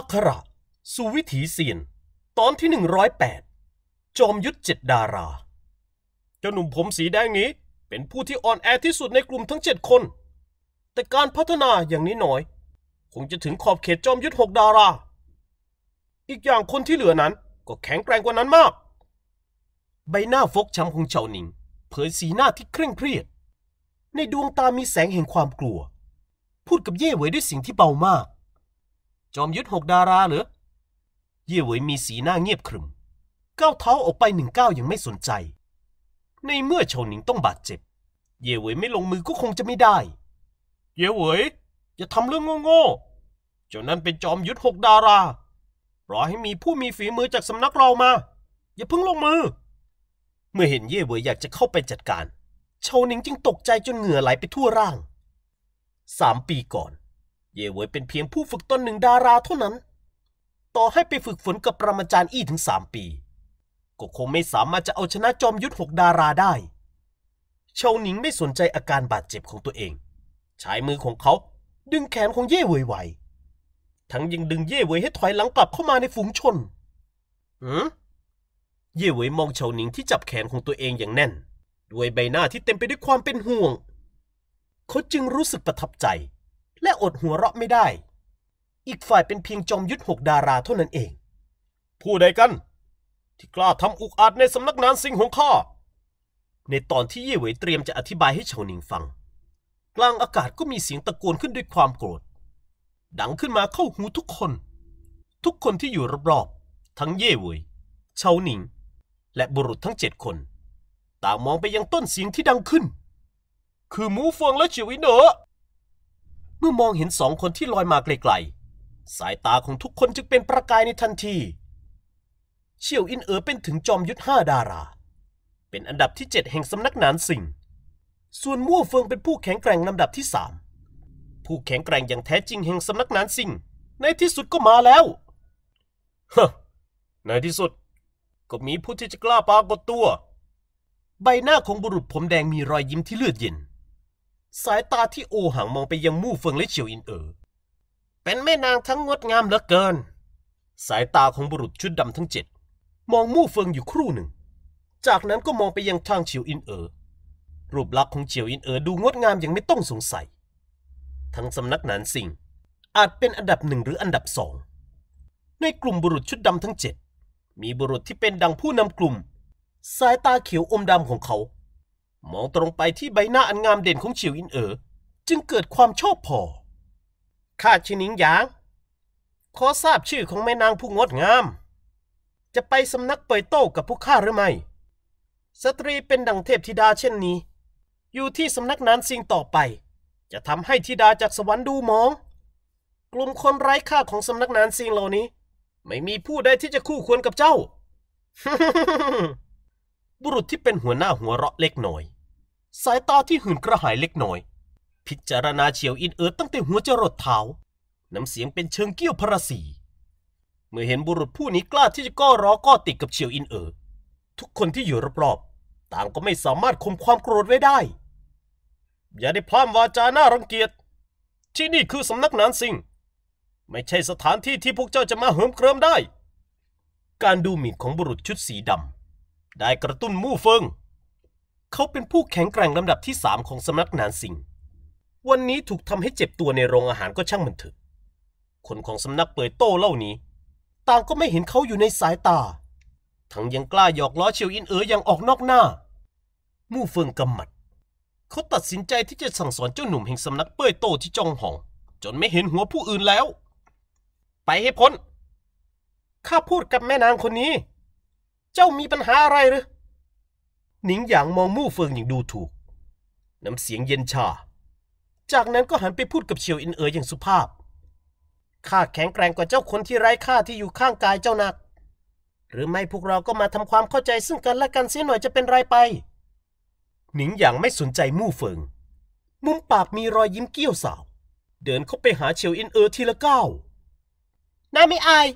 ักขระสู่วิถีเซียนตอนที่ 108 จอมยุทธเจ็ดดารา เจ้าหนุ่มผมสีแดงนี้ เป็นผู้ที่อ่อนแอที่สุดในกลุ่มทั้งเจ็ดคน แต่การพัฒนาอย่างนี้หน่อย คงจะถึงขอบเขตจอมยุทธหกดารา อีกอย่างคนที่เหลือนั้น ก็แข็งแกร่งกว่านั้นมาก ใบหน้าฟกช้ำของเฉาหนิงเผยสีหน้าที่เคร่งเครียด ในดวงตามีแสงแห่งความกลัว พูดกับเย่เหวยด้วยสิ่งที่เบามากจอมยุทธหกดาราเหรอ เย่หวยมีสีหน้าเงียบขรึมก้าวเท้าออกไปหนึ่งก้าวยังไม่สนใจ ในเมื่อเฉาหนิงต้องบาดเจ็บ เย่หวยไม่ลงมือก็คงจะไม่ได้ เย่หวยอย่าทำเรื่องโง่ๆ เจ้านั้นเป็นจอมยุทธหกดารา รอให้มีผู้มีฝีมือจากสำนักเรามา อย่าเพิ่งลงมือ เมื่อเห็นเย่หวยอยากจะเข้าไปจัดการ เฉาหนิงจึงตกใจจนเหงื่อไหลไปทั่วร่างสามปีก่อนเย่เวยเป็นเพียงผู้ฝึกตนหนึ่งดาราเท่านั้น ต่อให้ไปฝึกฝนกับปรมาจารย์อี้ถึงสามปี ก็คงไม่สามารถจะเอาชนะจอมยุทธหกดาราได้ เชาหนิงไม่สนใจอาการบาดเจ็บของตัวเอง ใช้มือของเขาดึงแขนของเย่เวยไวทั้งยังดึงเย่เวยให้ถอยหลังกลับเข้ามาในฝูงชน อืม เย่เวยมองเฉาหนิงที่จับแขนของตัวเองอย่างแน่น ด้วยใบหน้าที่เต็มไปด้วยความเป็นห่วง เขาจึงรู้สึกประทับใจและอดหัวเราะไม่ได้ อีกฝ่ายเป็นเพียงจอมยุทธหกดาราเท่านั้นเอง ผู้ใดกันที่กล้าทำอุกอาจในสำนักงานสิงของข้าในตอนที่เย่เหวยเตรียมจะอธิบายให้เฉาหนิงฟัง กลางอากาศก็มีเสียงตะโกนขึ้นด้วยความโกรธ ดังขึ้นมาเข้าหูทุกคน ทุกคนที่อยู่รอบๆ ทั้งเย่เหวยเฉาหนิงและบุรุษทั้งเจ็ดคนต่างมองไปยังต้นเสียงที่ดังขึ้น คือหมูฟวงและจิวิเนอเมื่อมองเห็นสองคนที่ลอยมาไกลๆ สายตาของทุกคนจึงเป็นประกายในทันทีเชี่ยวอินเอ๋อเป็นถึงจอมยุทธห้าดารา เป็นอันดับที่เจ็ดแห่งสำนักนานสิงส่วนมั่วเฟิงเป็นผู้แข็งแกร่งลำดับที่สามผู้แข็งแกร่งอย่างแท้จริงแห่งสำนักนานสิงในที่สุดก็มาแล้วฮะในที่สุด ก็มีผู้ที่จะกล้าปรากฏตัว ใบหน้าของบุรุษผมแดงมีรอยยิ้มที่เลือดเย็นสายตาที่โอหังมองไปยังมู่เฟิงและเฉียวอินเอ๋อเป็นแม่นางทั้งงดงามเหลือเกิน สายตาของบุรุษชุดดำทั้งเจ็ดมองมู่เฟิงอยู่ครู่หนึ่ง จากนั้นก็มองไปยังทางเฉียวอินเอ๋อรูปลักษณ์ของเฉียวอินเอ๋อดูงดงามอย่างไม่ต้องสงสัย ทั้งสำนักหนานสิงอาจเป็นอันดับหนึ่งหรืออันดับสองในกลุ่มบุรุษชุดดำทั้งเจ็ดมีบุรุษที่เป็นดังผู้นำกลุ่ม สายตาเขียวอมดำของเขามองตรงไปที่ใบหน้าอันงามเด่นของฉิวอินเอ๋อจึงเกิดความชอบพอข้าชื่อนิงหยาง ขอทราบชื่อของแม่นางผู้งดงาม จะไปสำนักเปยโต้กับผู้ข้าหรือไม่สตรีเป็นดังเทพธิดาเช่นนี้ อยู่ที่สำนักนั้นสิ่งต่อไป จะทำให้ธิดาจากสวรรค์ดูมอง กลุ่มคนไร้ค่าของสำนักนานสิ่งเหล่านี้ ไม่มีผู้ใดที่จะคู่ควรกับเจ้าบุรุษที่ เป็นหัวหน้าหัวเราะเล็กน้อย สายตาที่หื่นกระหายเล็กน้อย พิจารณาเฉียวอินเอิร์ตั้งแต่หัวจรดเท้า น้ำเสียงเป็นเชิงเกี้ยวพระสีเมื่อเห็นบุรุษผู้นี้กล้า ที่จะก้อร้อก้อติดกับเฉียวอินเอิร์ทุกคนที่อยู่รอบๆต่างก็ไม่สามารถคุมความโกรธไว้ได้อย่าได้พร่ำวาจาหน้ารังเกียจที่นี่คือสำนักนานสิงไม่ใช่สถานที่ที่พวกเจ้าจะมาเหิมเกริมได้ การดูหมิ่นของบุรุษชุดสีดำได้กระตุ้นมู่เฟิง เขาเป็นผู้แข็งแกร่งลำดับที่สามของสำนักนานสิงวันนี้ถูกทำให้เจ็บตัวในโรงอาหารก็ช่างมันเถอะคนของสำนักเปิดโต้เล่านี้ต่างก็ไม่เห็นเขาอยู่ในสายตา ทั้งยังกล้าหยอกล้อเชียวอินเอ๋ออย่างออกนอกหน้า มู่เฟิงกำหมัด เขาตัดสินใจที่จะสั่งสอนเจ้าหนุ่มแห่งสำนักเป้ยโต้ที่จ้องหองจนไม่เห็นหัวผู้อื่นแล้ว ไปให้พ้น ข้าพูดกับแม่นางคนนี้จ้ามีปัญหาอะไรหรือหนิงหยางมองมู่เฟิงอย่างดูถูก น้ำเสียงเย็นชา จากนั้นก็หันไปพูดกับเฉียวอินเอ๋ออย่างสุภาพ ข้าแข็งแกร่งกว่าเจ้าคนที่ไร้ค่าที่อยู่ข้างกายเจ้านัก หรือไม่พวกเราก็มาทำความเข้าใจซึ่งกันและกันเสียหน่อยจะเป็นไรไป หนิงหยางไม่สนใจมู่เฟิง มุมปากมีรอยยิ้มเกี้ยวสาว เดินเข้าไปหาเฉียวอินเอ๋อทีละก้าว หน้าไม่อาย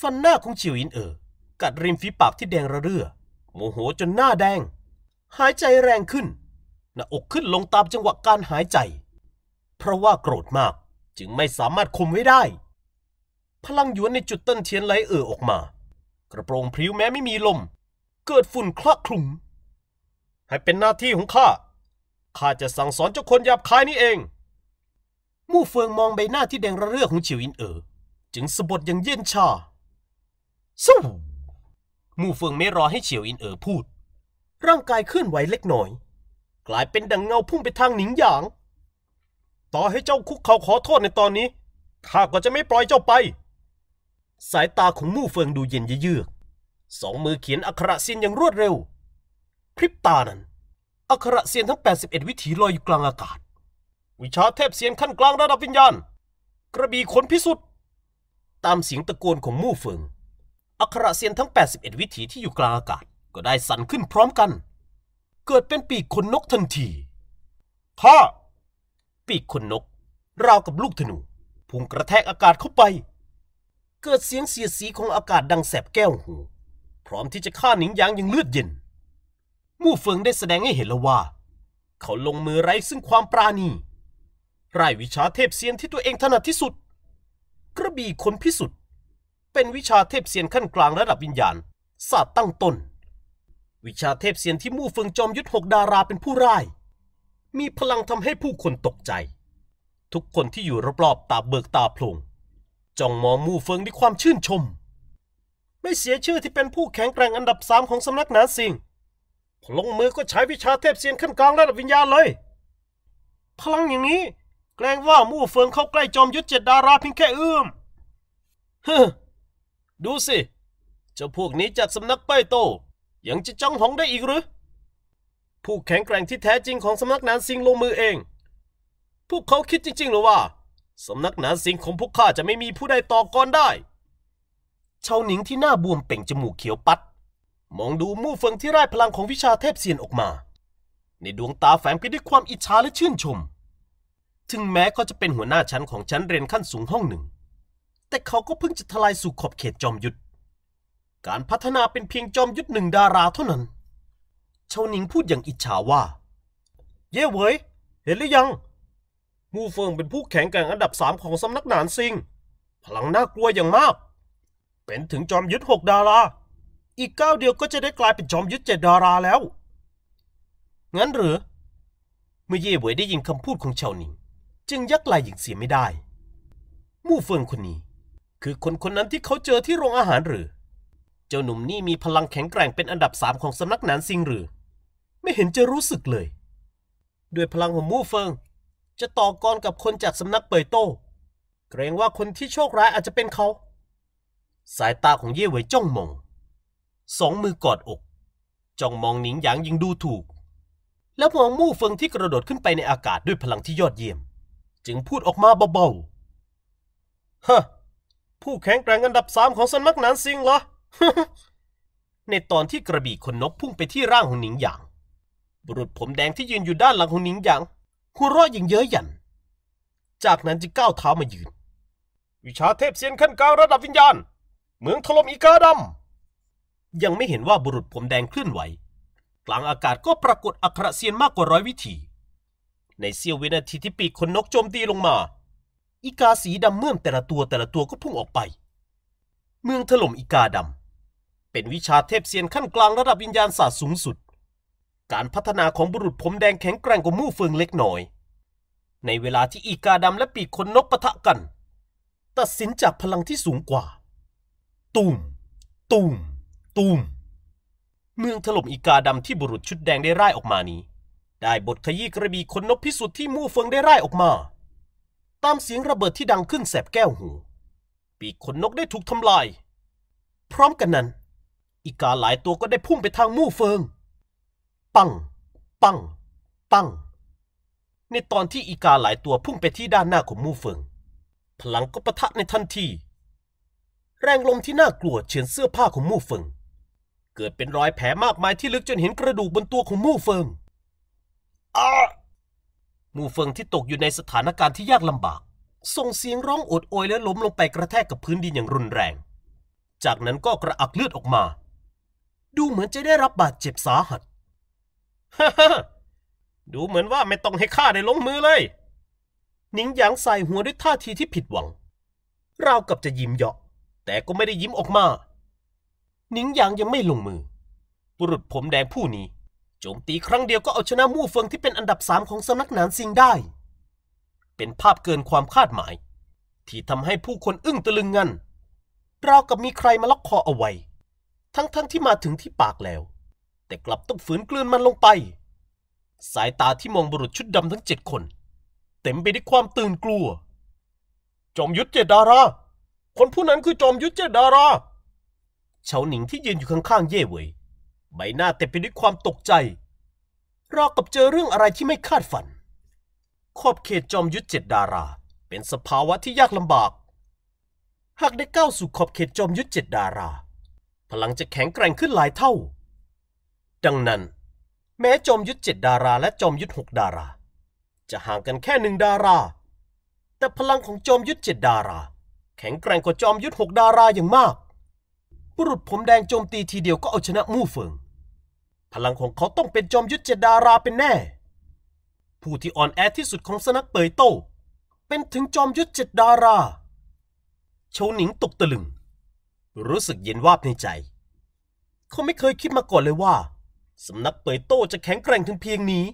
ฟันหน้าของเฉียวอินเอ๋อกัดริมฝีปากที่แดงระเรื่อโมโหจนหน้าแดง หายใจแรงขึ้นหน้าอกขึ้นลงตามจังหวะการหายใจ เพราะว่าโกรธมากจึงไม่สามารถคุมไว้ได้ พลังหยวนในจุดต้นเทียนไหลเอ่อออกมา กระโปรงพริ้วแม้ไม่มีลม เกิดฝุ่นคละคลุมให้เป็นหน้าที่ของข้าข้าจะสั่งสอนเจ้าคนหยาบคายนี้เองมู่เฟืองมองใบหน้าที่แดงระเรื่อของฉิวอินเอ๋อจึงสะบดอย่างเย็นชาสู้มู่เฟิงไม่รอให้เฉียวอินเอ๋อพูด ร่างกายเคลื่อนไหวเล็กน้อย กลายเป็นดังเงาพุ่งไปทางหนิงหยาง ต่อให้เจ้าคุกเขาขอโทษในตอนนี้ ข้าก็จะไม่ปล่อยเจ้าไป สายตาของมู่เฟิงดูเย็นเยือก สองมือเขียนอักขระเซียนอย่างรวดเร็วพริบตานั้น อักขระเซียนทั้ง 81 วิถีลอยอยู่กลางอากาศ วิชาเทพเซียนขั้นกลางระดับวิญญาณ กระบี่ขนพิสุทธิ์ตามเสียงตะโกนของมู่เฟิงอัครเซียนทั้ง 81 วิถีที่อยู่กลางอากาศก็ได้สั่นขึ้นพร้อมกัน เกิดเป็นปีกขนนกทันทีท่าปีกขนนกราวกับลูกธนูพุ่งกระแทกอากาศเข้าไป เกิดเสียงเสียดสีของอากาศดังแสบแก้วหู พร้อมที่จะฆ่าหนิงยางอย่างเลือดเย็น มู่เฟิงได้แสดงให้เห็นแล้วว่า เขาลงมือไร้ซึ่งความปราณีไร้วิชาเทพเซียนที่ตัวเองถนัดที่สุด กระบี่คนพิสุทธิ์เป็นวิชาเทพเซียนขั้นกลางระดับวิญญาณศาสตร์ตั้งต้น วิชาเทพเซียนที่มู่เฟิงจอมยุทธหกดาราเป็นผู้ร่าย มีพลังทำให้ผู้คนตกใจ ทุกคนที่อยู่รอบๆตาเบิกตาพลงจ้องมองมู่เฟิงด้วยความชื่นชม ไม่เสียชื่อที่เป็นผู้แข็งแกร่งอันดับสามของสำนักหนาซิงพลงมือก็ใช้วิชาเทพเซียนขั้นกลางระดับวิญญาณเลย พลังอย่างนี้ แกล้งว่ามู่เฟิงเข้าใกล้จอมยุทธเจ็ดดาราเพียงแค่เอื้อมเฮ้อดูสิเจ้าพวกนี้จากสำนักไปโต ยังจะจ้องหองได้อีกหรือ ผู้แข็งแกร่งที่แท้จริงของสำนักนานซิงลงมือเอง พวกเขาคิดจริงๆหรือว่าสำนักนานซิงของพวกข้าจะไม่มีผู้ใดต่อกรได้ ชาวหนิงที่หน้าบวมเป่งจมูกเขียวปัด มองดูมู่เฟิงที่ไร้พลังของวิชาเทพเซียนออกมา ในดวงตาแฝงไปด้วยความอิจฉาและชื่นชม ถึงแม้เขาจะเป็นหัวหน้าชั้นของชั้นเรียนขั้นสูงห้องหนึ่งแต่เขาก็เพิ่งจะทลายสู่ขอบเขตจอมยุทธการพัฒนาเป็นเพียงจอมยุทธหนึ่งดาราเท่านั้นชาวหนิงพูดอย่างอิจฉาว่า เย่เว้ยเห็นหรือยัง มูเฟิงเป็นผู้แข็งแกร่งอันดับสามของสำนักหนานซิง พลังน่ากลัวอย่างมาก เป็นถึงจอมยุทธหกดารา อีกเก้าเดียวก็จะได้กลายเป็นจอมยุทธเจ็ดดาราแล้ว งั้นหรือ เมื่อเย่เว่ยได้ยินคำพูดของชาวหนิง จึงยักไหล่ยิงเสียไม่ได้ มู่เฟิงคนนี้คือคนคนนั้นที่เขาเจอที่โรงอาหารหรือ เจ้าหนุ่มนี่มีพลังแข็งแกร่งเป็นอันดับสามของ สำนัก หนานซิง หรือ ไม่เห็น จะ รู้สึกเลย ด้วยพลังของมู่เฟิงจะต่อกรกับคนจาก สำนักเปยโต้เกรงว่าคนที่โชคร้ายอาจจะเป็นเขา สายตาของเย่เหวยจ้องมองสองมือกอดอก จ้องมองหนิงหยางยิงดูถูก แล้วมองมู่เฟิงที่กระโดดขึ้นไปในอากาศด้วยพลังที่ยอดเยี่ยม จึงพูดออกมาเบาๆ ฮะผู้แข็งแกร่งอันดับสามของสันมักนานซิงเหรอ ในตอนที่กระบี่คนนกพุ่งไปที่ร่างของหนิงหยาง บุรุษผมแดงที่ยืนอยู่ด้านหลังของหนิงหยางหัวเราะอย่างเย้ยหยัน จากนั้นจึงก้าวเท้ามายืนวิชาเทพเซียนขั้นกลางระดับวิญญาณ เมืองถล่มอีกาดำยังไม่เห็นว่าบุรุษผมแดงเคลื่อนไหว กลางอากาศก็ปรากฏอัครเซียนมากกว่าร้อยวิถีในเสี้ยววินาทีที่ปีกคนนกโจมตีลงมาอีกาสีดำเมื่อมแต่ละตัวแต่ละตัวก็พุ่งออกไป เมืองถล่มอีกาดำ เป็นวิชาเทพเซียนขั้นกลางระดับวิญญาณศาสตร์สูงสุด การพัฒนาของบุรุษผมแดงแข็งแกร่งกว่ามู่เฟืองเล็กน้อย ในเวลาที่อีกาดำและปีกขนนกปะทะกัน ตัดสินจากพลังที่สูงกว่า ตุมตุมตุมเมืองถล่มอีกาดำที่บุรุษชุดแดงได้ร่ายออกมานี้ ได้บทขยี้กระบี่ขนนกพิสุทธิ์ที่มู่เฟืองได้ร่ายออกมาตามเสียงระเบิดที่ดังขึ้นแสบแก้วหูปีกขนนกได้ถูกทำลาย พร้อมกันนั้น อีกาหลายตัวก็ได้พุ่งไปทางมู่เฟิง ปังปังปัง ในตอนที่อีกาหลายตัวพุ่งไปที่ด้านหน้าของมู่เฟิงพลังก็ปะทะในทันที แรงลมที่น่ากลัวเฉือนเสื้อผ้าของมู่เฟิงเกิดเป็นรอยแผลมากมายที่ลึกจนเห็นกระดูกบนตัวของมู่เฟิงอ้ามู่เฟิงที่ตกอยู่ในสถานการณ์ที่ยากลำบาก ส่งเสียงร้องโอดโอยและล้มลงไปกระแทกกับพื้นดินอย่างรุนแรง จากนั้นก็กระอักเลือดออกมา ดูเหมือนจะได้รับบาดเจ็บสาหัสฮ่าฮ่าดูเหมือนว่าไม่ต้องให้ข้าได้ลงมือเลยหนิงหยางใส่หัวด้วยท่าทีที่ผิดหวังเรากับจะยิ้มเยาะแต่ก็ไม่ได้ยิ้มออกมาหนิงหยางยังไม่ลงมือบุรุษผมแดงผู้นี้จมตีครั้งเดียวก็เอาชนะมู่เฟิงที่เป็นอันดับสามของสำนักหนานซิงได้ เป็นภาพเกินความคาดหมาย ที่ทำให้ผู้คนอึ้งตะลึงงันราวกับมีใครมาล็อกคอเอาไว้ ทั้งๆทที่มาถึงที่ปากแล้ว แต่กลับต้องฝืนกลืนมันลงไป สายตาที่มองบุรุษชุดดำทั้งเจ็ดคน เต็มไปด้วยความตื่นกลัว จอมยุทธเจดารา คนผู้นั้นคือจอมยุทธเจดาราเฉาหนิงที่ยืนอยู่ข้างๆเย่เว่ยใบหน้าเต็มไปด้วยความตกใจ รอกับเจอเรื่องอะไรที่ไม่คาดฝัน ขอบเขตจอมยุทธเจ็ดดารา เป็นสภาวะที่ยากลำบาก หากได้ก้าวสู่ขอบเขตจอมยุทธเจ็ดดารา พลังจะแข็งแกร่งขึ้นหลายเท่า ดังนั้น แม้จอมยุทธเจ็ดดารา และจอมยุทธหกดารา จะห่างกันแค่หนึ่งดารา แต่พลังของจอมยุทธเจ็ดดารา แข็งแกร่งกว่าจอมยุทธหกดาราอย่างมากบุรุษผมแดงโจมตีทีเดียวก็เอาชนะมู่เฟิงพลังของเขาต้องเป็นจอมยุทธเจดาราเป็นแน่ ผู้ที่อ่อนแอที่สุดของสนักเปยโต้เป็นถึงจอมยุทธเจดาราเฉาหนิงตกตะลึง รู้สึกเย็นวาบในใจ เขาไม่เคยคิดมาก่อนเลยว่าสำนักเปยโต้จะแข็งแกร่งถึงเพียงนี้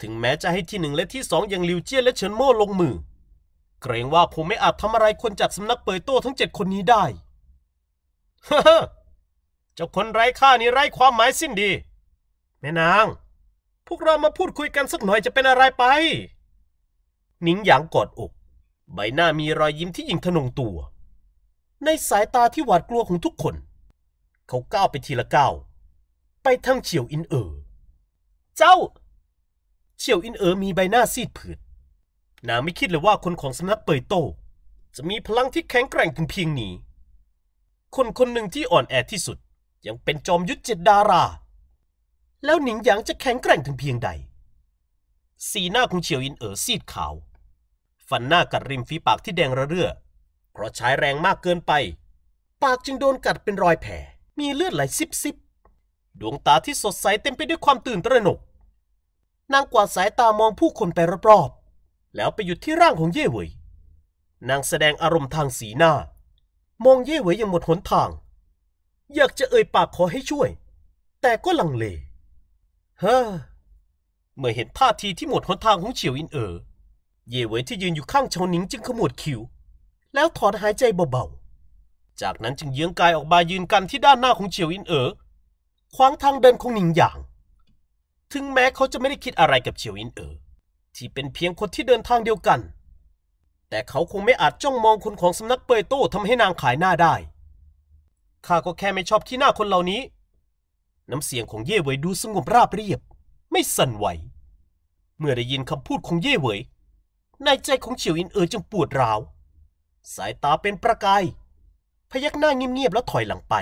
ถึงแม้จะให้ที่หนึ่งและที่สองอย่างลิวเจี้ยและเฉินโม่ลงมือ เกรงว่าผมไม่อาจทำอะไรคนจากสำนักเปยโต้ทั้งเจ็ดคนนี้ได้ฮ่าเจ้าคนไร้ค่านี้ไร้ความหมายสิ้นดี แม่นาง พวกเรามาพูดคุยกันสักหน่อยจะเป็นอะไรไปหนิงหยางกอดอก ใบหน้ามีรอยยิ้มที่ยิ่งทะนงตัว ในสายตาที่หวาดกลัวของทุกคน เขาก้าวไปทีละก้าว ไปทางเฉียวอินเอ๋อ เจ้า เฉียวอินเอ๋อมีใบหน้าซีดผืดนางไม่คิดเลยว่าคนของสำนักเปยโตจะมีพลังที่แข็งแกร่งถึงเพียงนี้ คนคนหนึ่งที่อ่อนแอที่สุดยังเป็นจอมยุทธเจ็ดดารา แล้วหนิงหยางจะแข็งแกร่งถึงเพียงใด สีหน้าของเฉียวอินเอ๋อซีดขาว ฟันหน้ากัดริมฝีปากที่แดงระเรื่อ เพราะใช้แรงมากเกินไป ปากจึงโดนกัดเป็นรอยแผล มีเลือดไหลซิบซิบดวงตาที่สดใสเต็มไปด้วยความตื่นตระหนก นางกวาดสายตามองผู้คนไปรอบๆ แล้วไปหยุดที่ร่างของเย่เหวย นางแสดงอารมณ์ทางสีหน้า มองเย่เหวยอย่างหมดหนทางอยากจะเอ่ยปากขอให้ช่วย แต่ก็ลังเล เฮ้อ เมื่อเห็นท่าทีที่หมดหนทางของเฉียวอินเอ๋อเย่เวยที่ยืนอยู่ข้างเฉาหนิงจึงขมวดคิ้วแล้วถอนหายใจเบาๆ จากนั้นจึงเยื้องกายออกมายืนกันที่ด้านหน้าของเฉียวอินเอ๋อขวางทางเดินของหนิงหยาง ถึงแม้เขาจะไม่ได้คิดอะไรกับเฉียวอินเอ๋อที่เป็นเพียงคนที่เดินทางเดียวกัน แต่เขาคงไม่อาจจ้องมองคนของสำนักเปยโต้ทำให้นางขายหน้าได้ข้าก็แค่ไม่ชอบขี้หน้าคนเหล่านี้ น้ำเสียงของเย่เวยดูสงบราบเรียบ ไม่สั่นไหว เมื่อได้ยินคำพูดของเย่เวย ในใจของเฉียวอินเอ๋อจึงปวดร้าว สายตาเป็นประกาย พยักหน้าเงียบๆแล้วถอยหลังไป